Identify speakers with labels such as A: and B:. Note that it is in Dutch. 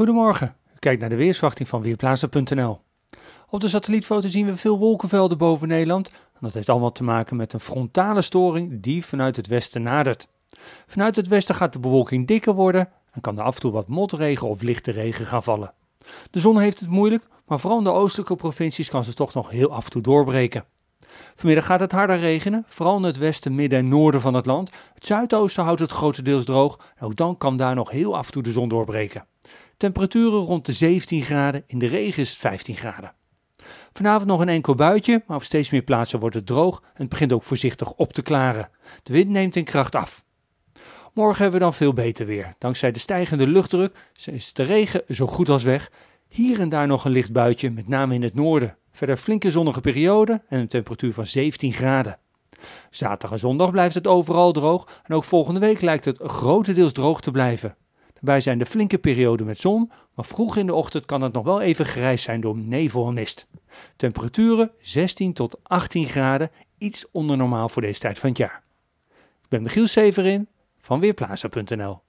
A: Goedemorgen, u kijkt naar de weerswachting van Weerplaatsen.nl. Op de satellietfoto zien we veel wolkenvelden boven Nederland. En dat heeft allemaal te maken met een frontale storing die vanuit het westen nadert. Vanuit het westen gaat de bewolking dikker worden en kan er af en toe wat motregen of lichte regen gaan vallen. De zon heeft het moeilijk, maar vooral in de oostelijke provincies kan ze toch nog heel af en toe doorbreken. Vanmiddag gaat het harder regenen, vooral in het westen, midden en noorden van het land. Het zuidoosten houdt het grotendeels droog en ook dan kan daar nog heel af en toe de zon doorbreken. Temperaturen rond de 17 graden, in de regen is het 15 graden. Vanavond nog een enkel buitje, maar op steeds meer plaatsen wordt het droog en het begint ook voorzichtig op te klaren. De wind neemt in kracht af. Morgen hebben we dan veel beter weer. Dankzij de stijgende luchtdruk is de regen zo goed als weg. Hier en daar nog een licht buitje, met name in het noorden. Verder flinke zonnige periode en een temperatuur van 17 graden. Zaterdag en zondag blijft het overal droog en ook volgende week lijkt het grotendeels droog te blijven. Wij zijn de flinke periode met zon, maar vroeg in de ochtend kan het nog wel even grijs zijn door nevel en mist. Temperaturen 16 tot 18 graden, iets onder normaal voor deze tijd van het jaar. Ik ben Michiel Severin van Weerplaza.nl